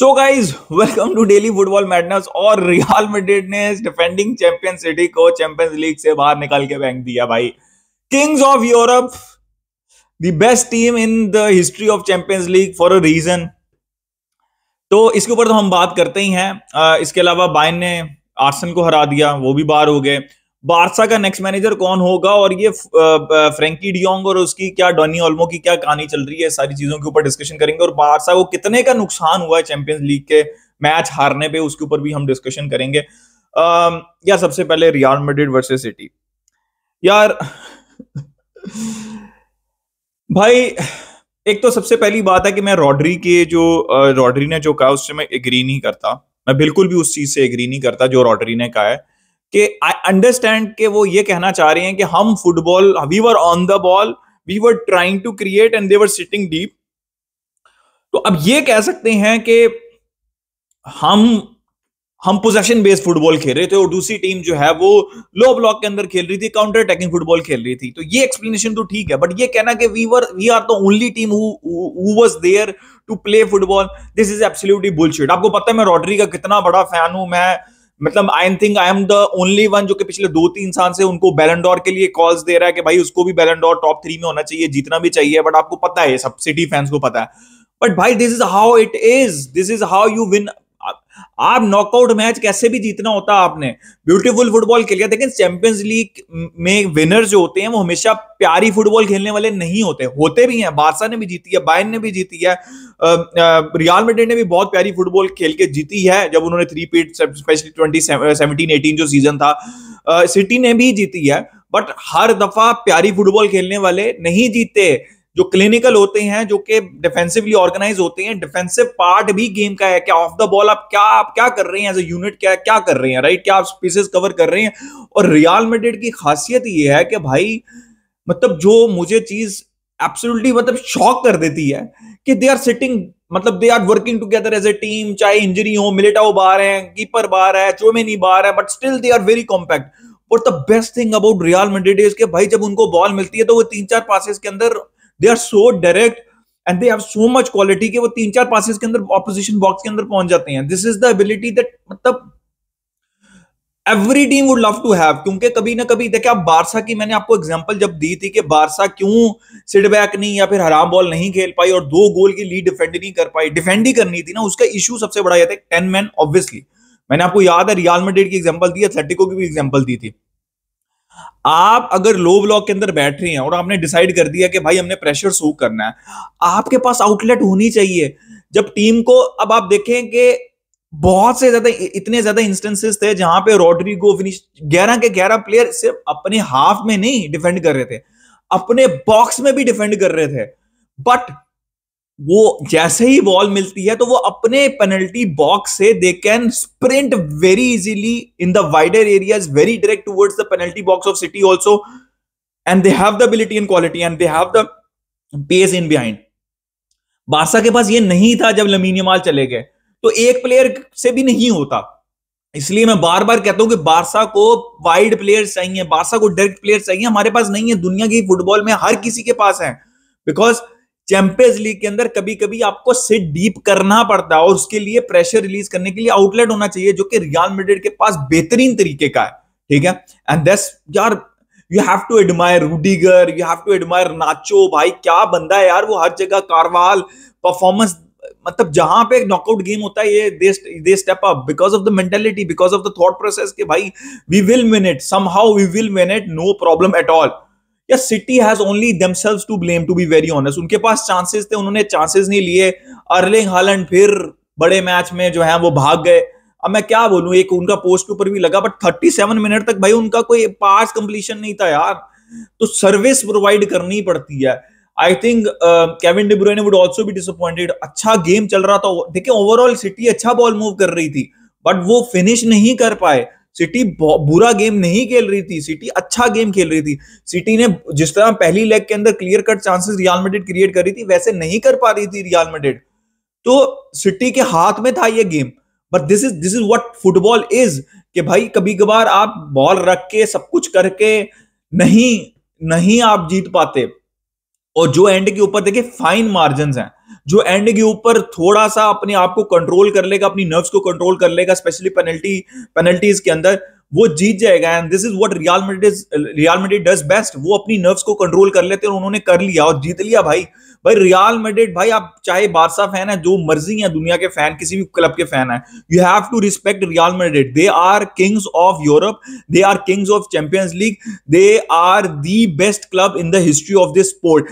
So guys welcome to daily football madness और Real Madrid ने defending champion City को Champions League से बाहर निकाल के बैंक दिया भाई kings of Europe the best team in the history of Champions League for a reason तो इसके ऊपर तो हम बात करते ही हैं इसके अलावा बाइन ने आर्सन को हरा दिया वो भी बाहर हो गए बारसा का नेक्स्ट मैनेजर कौन होगा और ये फ्रेंकी डियोंग और उसकी क्या डॉनी ऑलमो की क्या कहानी चल रही है सारी चीजों के ऊपर डिस्कशन करेंगे और बारसा को कितने का नुकसान हुआ है चैंपियंस लीग के मैच हारने पे उसके ऊपर भी हम डिस्कशन करेंगे आ, या सबसे पहले रियाल मेड्रिड वर्सेस सिटी यार भाई एक तो सबसे पहली बात है कि मैं रॉड्री के जो रॉड्री ने जो कहा उससे मैं एग्री नहीं करता मैं बिल्कुल भी उस चीज से एग्री नहीं करता जो रॉड्री ने कहा है कि आई अंडरस्टैंड के वो ये कहना चाह रहे हैं कि हम football we were on the ball we were trying to create and they were sitting deep तो अब ये कह सकते हैं कि हम हम पोजेशन बेस्ड फुटबॉल खेल रहे थे और दूसरी टीम जो है वो लो ब्लॉक के अंदर खेल रही थी काउंटर अटैकिंग फुटबॉल खेल रही थी तो ये एक्सप्लेनेशन तो ठीक है बट ये कहना कि we were we are the only team was there to play football this is absolutely bullshit आपको पता है मैं रॉड्री का कितना बड़ा फैन हूं मैं मतलब I think I am the only one जो कि पिछले दो तीन साल से उनको बैलेंडोर के लिए कॉल्स दे रहा है कि भाई उसको भी बैलेंडोर टॉप थ्री में होना चाहिए जीतना भी चाहिए बट आपको पता है सब सिटी फैंस को पता है बट भाई this is how it is this is how you win आप नॉकआउट मैच कैसे भी जीतना होता आपने ब्यूटीफुल फुटबॉल खेल गया लेकिन चैंपियंस लीग में विनर जो होते हैं वो हमेशा प्यारी फुटबॉल खेलने वाले नहीं होते होते भी हैं बादशाह ने भी जीती है बायन ने भी जीती है रियाल मेड्रिड ने भी बहुत प्यारी फुटबॉल खेल के जीती है जब उन्होंने three peat specially twenty seventeen eighteen जो सीजन था सिटी ने भी जीती है बट हर दफा प्यारी फुटबॉल खेलने वाले नहीं जीते जो क्लिनिकल होते हैं जो कि डिफेंसिवली ऑर्गेनाइज होते हैं डिफेंसिव पार्ट भी गेम का है क्या ऑफ द बॉल आप क्या आप क्या कर रहे हैं एज ए यूनिट क्या क्या कर रहे हैं राइट क्या आप स्पेसेस कवर कर रहे हैं और रियाल मेड्रिड की खासियत ये है कि भाई मतलब जो मुझे चीज एब्सोल्युटली मतलब शॉक कर देती है कि दे आर सिटिंग मतलब they are working together as a team चाहे इंजरी हो मिलिटाओ बाहर है कीपर बाहर है चोमेनी बाहर है but still they are very compact और the best thing about Real Madrid is के भाई जब उनको बॉल मिलती है तो वो तीन चार पासेस के अंदर they are so direct and they have so much quality के वो तीन चार पासिस के अंदर ऑपोजिशन बॉक्स के अंदर पहुंच जाते हैं this is the ability that मतलब every team would love to have क्योंकि कभी ना कभी देखिए आप बारसा की मैंने आपको एग्जांपल जब दी थी कि बारसा क्यों सिडबैक नहीं या फिर हराम बॉल नहीं खेल पाई और दो गोल की लीड डिफेंड नहीं कर पाई डिफेंड ही करनी थी ना उसका इशू सबसे बड़ा यह था टेन मैन ऑब्वियसली मैंने आपको याद है रियाल मेड्रिड की एग्जांपल दी एथलेटिको की भी एग्जांपल दी थी आप अगर लो ब्लॉक के अंदर बैठ रही हैं और आपने डिसाइड कर दिया कि भाई हमने प्रेशर सूख करना है आपके पास आउटलेट होनी चाहिए जब टीम को अब आप देखें कि बहुत से ज्यादा इतने ज्यादा इंस्टेंसेस थे जहां पे रॉड्रिगो फिनिश ग्यारह के ग्यारह प्लेयर सिर्फ अपने हाफ में नहीं डिफेंड कर रहे थे अपने बॉक्स में भी डिफेंड कर रहे थे बट वो जैसे ही बॉल मिलती है तो वो अपने पेनल्टी बॉक्स से they can sprint very easily in the wider areas very direct towards the penalty box of City also and they have the ability and quality and they have the pace in behind बासा के पास ये नहीं था जब lamin यमाल चले गए तो एक प्लेयर से भी नहीं होता इसलिए मैं बार बार कहता हूं कि बारसा को वाइड प्लेयर्स चाहिए बारसा को डायरेक्ट प्लेयर्स चाहिए हमारे पास नहीं है दुनिया की फुटबॉल में हर किसी के पास है बिकॉज चैंपियंस लीग के अंदर कभी कभी आपको सिट डीप करना पड़ता है और उसके लिए प्रेशर रिलीज करने के लिए आउटलेट होना चाहिए जो कि रियाल मेडेड के पास बेहतरीन तरीके का है ठीक है एंड दस यार you have to admire Rudiger you have to admire Nacho भाई क्या बंदा है यार वो हर जगह कारवाल परफॉर्मेंस मतलब जहां पे नॉकआउट गेम होता है ये they they step up because of the mentality because of the thought process के भाई we will win it somehow we will win it no problem at all या City has only themselves to blame to be very honest उनके पास chances थे उन्होंने chances नहीं लिए Erling Haaland फिर बड़े मैच में जो है वो भाग गए अब मैं क्या बोलूं एक उनका पोस्ट के ऊपर भी लगा बट थर्टी सेवन मिनट तक भाई उनका कोई पास कंप्लीशन नहीं था यार तो सर्विस प्रोवाइड करनी पड़ती है I think Kevin De Bruyne would also be disappointed अच्छा गेम चल रहा था देखिए ओवरऑल सिटी अच्छा बॉल मूव कर रही थी बट वो फिनिश नहीं कर पाए सिटी बुरा गेम नहीं खेल रही थी सिटी अच्छा गेम खेल रही थी सिटी ने जिस तरह पहली लेग के अंदर clear cut chances Real Madrid create करी थी वैसे नहीं कर पा रही थी रियल मेडिड तो सिटी के हाथ में था ये game but this is this is what football is कि भाई कभी कभार आप बॉल रख के सब कुछ करके नहीं नहीं आप जीत पाते और जो एंड के ऊपर देखिए फाइन मार्जिन हैं जो एंड के ऊपर थोड़ा सा अपने आप को कंट्रोल कर लेगा अपनी नर्व्स को कंट्रोल कर लेगा स्पेशली पेनल्टी पेनल्टीज के अंदर वो जीत जाएगा and this is what Real Madrid Real Madrid does best वो अपनी नर्व्स को कंट्रोल कर लेते हैं उन्होंने कर लिया और जीत लिया भाई भाई रियाल मेड्रिड भाई आप चाहे बारसा फैन है जो मर्जी है दुनिया के फैन किसी भी क्लब के फैन है you have to respect Real Madrid they are kings of Europe they are kings of Champions League they are the best club in the history of this sport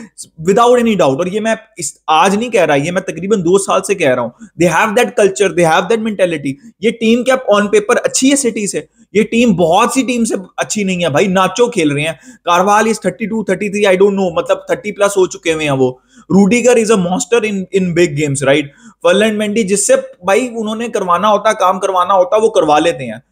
without any doubt और ये मैं इस आज नहीं कह रहा ये मैं तकरीबन दो साल से कह रहा हूं they have that culture they have that mentality ये टीम क्या ऑन पेपर अच्छी है सिटी से ये टीम बहुत सी टीम से अच्छी नहीं है भाई नाचो खेल रहे हैं Carvajal is thirty two thirty three I don't know मतलब थर्टी प्लस हो चुके हुए हैं वो Rudiger is a monster in in big games right Ferland Mendy जिससे भाई उन्होंने करवाना होता काम करवाना होता वो करवा लेते हैं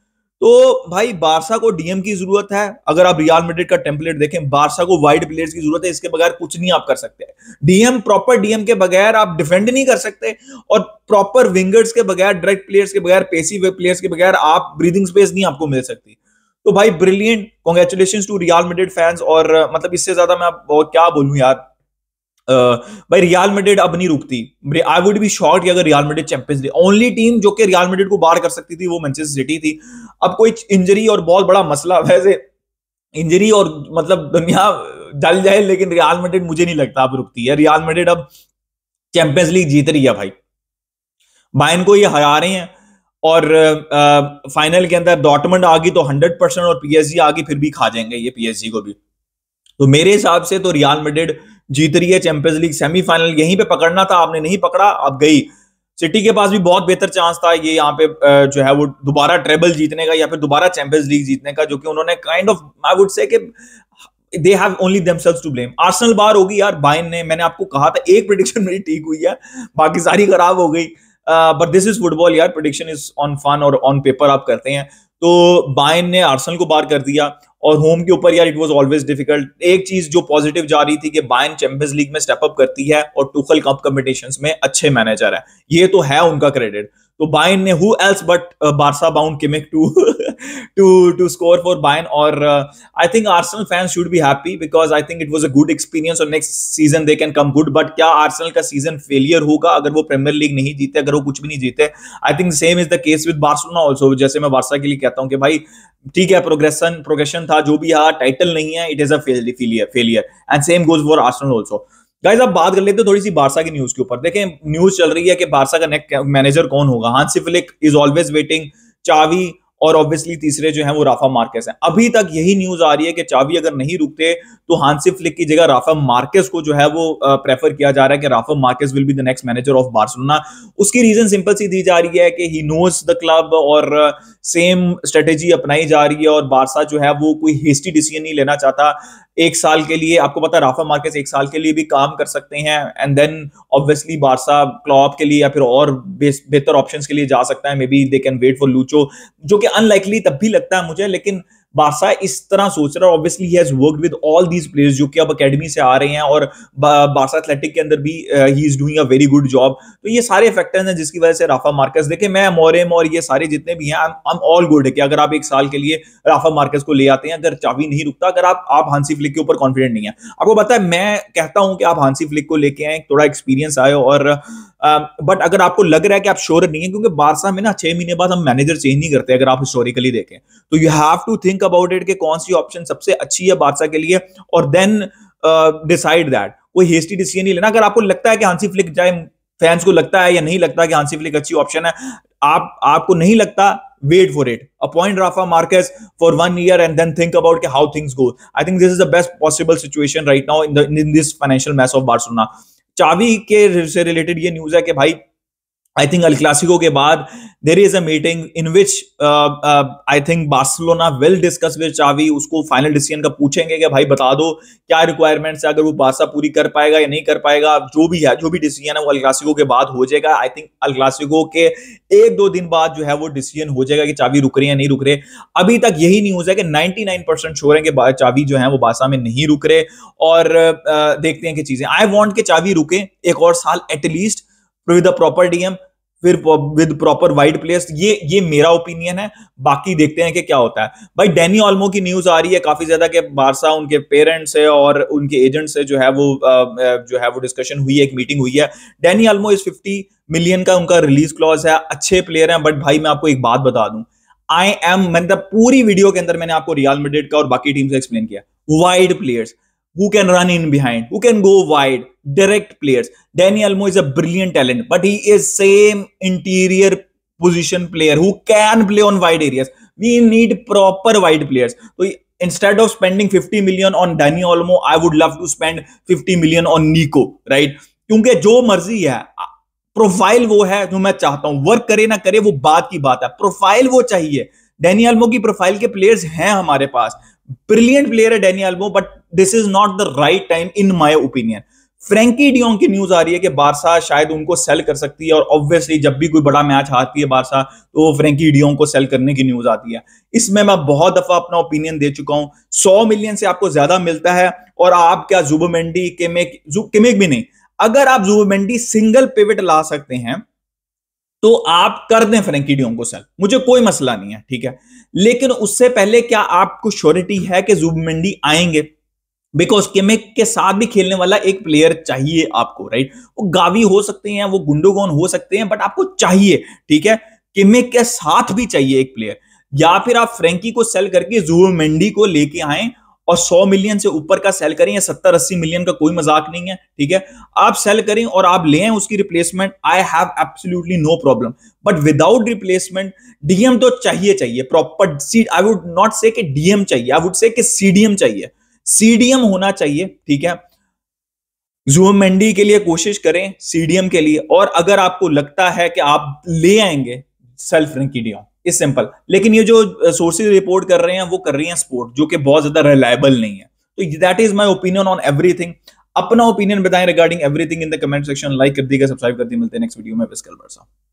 तो भाई बारसा को डीएम की जरूरत है अगर आप रियल मेड्रिड का टेम्पलेट देखें बारसा को वाइड प्लेयर्स की जरूरत है इसके बगैर कुछ नहीं आप कर सकते डीएम प्रॉपर डीएम के बगैर आप डिफेंड नहीं कर सकते और प्रॉपर विंगर्स के बगैर डायरेक्ट प्लेयर्स के बगैर पेसी प्लेयर्स के बगैर आप ब्रीदिंग स्पेस नहीं आपको मिल सकती तो भाई brilliant congratulation to Real Madrid fans और मतलब इससे ज्यादा मैं आप क्या बोलूं यार भाई रियल मेडिड अब नहीं रुकती आई वुड बी शॉर्ट अगर Real Madrid Champions League only team जो कि रियल मेडिड को बाहर कर सकती थी वो मैनचेस्टर सिटी थी अब कोई इंजरी और बहुत बड़ा मसला वैसे इंजरी और मतलब दुनिया डल जाए लेकिन रियल मेडिड मुझे नहीं लगता अब रुकती है रियल मेडिड अब चैंपियंस लीग जीत रही है भाई बायन को ये हरा रहे हैं और आ, फाइनल के अंदर डॉटमंड आ गई तो हंड्रेड परसेंट और पीएसजी आ गई फिर भी खा जाएंगे ये पीएसजी को भी तो मेरे हिसाब से तो रियल मेड्रिड जीत रही है चैंपियंस लीग सेमीफाइनल यहीं पे पकड़ना था आपने नहीं पकड़ा अब गई सिटी के पास भी बहुत बेहतर चांस था ये यहाँ पे जो है वो दोबारा ट्रेबल जीतने का या फिर दोबारा चैंपियंस लीग जीतने का जो कि उन्होंने kind of I would say they have only themselves to blame Arsenal बार होगी यार बाइन ने मैंने आपको कहा था एक प्रिडिक्शन मेरी ठीक हुई है बाकी सारी खराब हो गई बट दिस इज फुटबॉल यार प्रिडिक्शन इज ऑन फन और ऑन पेपर आप करते हैं तो बाइन ने आर्सनल को बार कर दिया और होम के ऊपर यार इट वाज ऑलवेज डिफिकल्ट एक चीज जो पॉजिटिव जा रही थी कि बायन चैंपियंस लीग में स्टेप अप करती है और टूखल कप कॉम्पिटिशन में अच्छे मैनेजर है ये तो है उनका क्रेडिट तो बायन ने हु एल्स बट बारसा बाउंड Kimmich to to to score for Bayern और I think Arsenal fans should be happy because I think it was a good experience और next season they can come good but क्या Arsenal का season failure होगा अगर वो premiere league नहीं जीते अगर वो कुछ भी नहीं जीते I think same is the case with Barcelona also जैसे मैं बारसा के लिए कहता हूँ कि भाई ठीक है प्रोग्रेशन प्रोग्रेशन था जो भी यहाँ टाइटल नहीं है it is a failure failure and same goes for Arsenal also guys आप बात कर लेते हैं थोड़ी सी बारसा की न्यूज के ऊपर देखें न्यूज चल रही है कि बारसा का नेक्स्ट मैनेजर कौन होगा Hansi Flick is always waiting Xavi और ऑब्वियसली तीसरे जो है वो राफा मार्केस हैं अभी तक यही न्यूज आ रही है कि चावी अगर नहीं रुकते तो हांसी फ्लिक की जगह राफा मार्केस को जो है वो प्रेफर किया जा रहा है कि Rafa Marquez will be the next manager of Barcelona उसकी रीजन सिंपल सी दी जा रही है कि ही नोज द क्लब और सेम स्ट्रेटेजी अपनाई जा रही है और बारसा जो है वो कोई हेस्टी डिसीजन नहीं लेना चाहता एक साल के लिए आपको पता राफा मार्केस एक साल के लिए भी काम कर सकते हैं and then obviously Barca Klopp के लिए या फिर और बेहतर ऑप्शंस के लिए जा सकता है maybe they can wait for Lucho जो कि कि अनलाइकली तब भी लगता है मुझे लेकिन बासा इस तरह सोच रहा है obviously he has work with all these players जो कि अब एकेडमी से आ रहे हैं और बासा एथलेटिक के अंदर भी he is doing a very good job तो ये सारे फैक्टर्स हैं जिसकी वजह से राफा मार्कस देखे मैं मोरेम और ये सारे जितने भी हैं आई एम ऑल गुड है कि अगर आप एक साल के लिए राफा मार्कस को ले आते हैं अगर चावी नहीं रुकता अगर आप आप हांसी फ्लिक के ऊपर कॉन्फिडेंट नहीं है आपको पता है मैं कहता हूं कि आप हांसी फ्लिक को लेके आए थोड़ा एक्सपीरियंस आए और बट um, अगर आपको लग रहा है कि आप श्योर नहीं है क्योंकि बारसा में ना छह महीने बाद हम मैनेजर चेंज नहीं करते अगर आप हिस्टोरिकली देखें तो you have to think about it कि कौन सी ऑप्शन सबसे अच्छी है बादशाह के लिए और देन डिसाइड दैट कोई हेस्टी डिसीजन नहीं लेना अगर आपको लगता है कि हांसी फ्लिक जाए फैंस को लगता है या नहीं लगता कि हांसी फ्लिक अच्छी ऑप्शन है आप आपको नहीं लगता wait for it appoint Rafa Marquez for one year and then think about how things go i think this is the best possible situation right now in the in this financial mess of चाबी के से related ये news है कि भाई I think Al Clasico के बाद there is a meeting in which uh, uh, I think Barcelona will उसको फाइनल डिसीजन का पूछेंगे कि भाई बता दो क्या रिक्वायरमेंट्स है अगर वो बारसा पूरी कर पाएगा या नहीं कर पाएगा जो भी है जो भी डिसीजन है वो अल क्लासिको के बाद हो जाएगा आई थिंक अल क्लासिको के एक दो दिन बाद जो है वो डिसीजन हो जाएगा कि चावी रुक रहे या नहीं रुक रहे अभी तक यही न्यूज है कि नाइनटी नाइन परसेंट श्योर है कि चावी जो है वो बादशाह में नहीं रुक रहे और uh, देखते हैं कि चीजें आई वॉन्ट के चावी रुके एक और साल एटलीस्ट विद प्रॉपर डीएम फिर विद प्रॉपर वाइड प्लेस ये ये मेरा ओपिनियन है बाकी देखते हैं कि क्या होता है भाई डैनी ऑलमो की न्यूज आ रही है काफी ज्यादा कि बारसा उनके पेरेंट्स है और उनके एजेंट से जो है वो जो है वो डिस्कशन हुई है एक मीटिंग हुई है डैनी ऑलमो इस फिफ्टी मिलियन का उनका रिलीज क्लॉज है अच्छे प्लेयर हैं बट भाई मैं आपको एक बात बता दूं आई एम मतलब पूरी वीडियो के अंदर मैंने आपको रियल मेड्रिड का और बाकी टीम से एक्सप्लेन किया wide players who can run in behind, who can go wide, direct players. Danny Almo is a brilliant talent, but he is same interior position player who can play on wide areas. We need proper wide players. So instead of spending 50 million on Danny Almo, I would love to spend 50 million on Nico, right? kyunki jo marzi hai profile वो है जो मैं चाहता हूं work करे ना करे वो बात की बात है प्रोफाइल वो चाहिए डेनियलमो की प्रोफाइल के प्लेयर्स हैं हमारे पास ब्रिलियंट प्लेयर है Dani Olmo but this is not the right time in my opinion Frenkie de Jong की न्यूज आ रही है कि बारसा शायद उनको सेल कर सकती है और ऑब्वियसली जब भी कोई बड़ा मैच हारती है बारसा तो फ्रेंकी डियोंग को सेल करने की न्यूज आती है इसमें मैं बहुत दफा अपना ओपिनियन दे चुका हूं सौ मिलियन से आपको ज्यादा मिलता है और आप क्या जुबमेंडी केमेक केमेक भी नहीं अगर आप जुबमेंडी सिंगल पिविट ला सकते हैं तो आप कर दें फ्रेंकी डियोंग को सेल मुझे कोई मसला नहीं है ठीक है लेकिन उससे पहले क्या आपको श्योरिटी है कि जुबमेंडी आएंगे बिकॉज किमिक के साथ भी खेलने वाला एक प्लेयर चाहिए आपको राइट वो गावी हो सकते हैं वो गुंडोगोन हो सकते हैं बट आपको चाहिए ठीक है किमिक के साथ भी चाहिए एक प्लेयर या फिर आप फ्रेंकी को सेल करके जूर मेंडी को लेके आए और 100 मिलियन से ऊपर का सेल करें या अस्सी मिलियन का कोई मजाक नहीं है ठीक है आप सेल करें और आप ले उसकी replacement I have absolutely no problem but without replacement DM तो चाहिए चाहिए प्रॉपर सीट I would not say DM चाहिए आई वुड से कि सीडीएम चाहिए सीडीएम होना चाहिए ठीक है जूम मंडी के लिए कोशिश करें सीडीएम के लिए और अगर आपको लगता है कि आप ले आएंगे सेल्फ रिंकिडियम इस सिंपल लेकिन ये जो सोर्सेज रिपोर्ट कर रहे हैं वो कर रही हैं स्पोर्ट जो कि बहुत ज्यादा रिलायबल नहीं है तो that is my opinion on everything अपना ओपिनियन बताएं regarding everything in the comment section like कर दीजिएगा सब्सक्राइब कर दी मिलते हैं नेक्स्ट वीडियो में बिस्कल बरसा